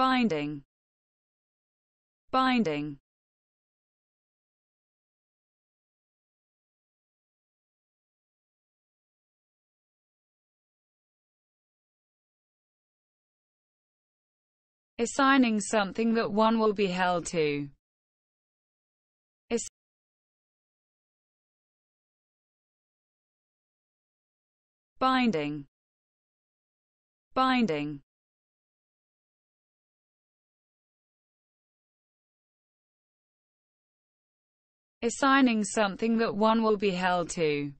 binding binding assigning something that one will be held to binding binding assigning something that one will be held to.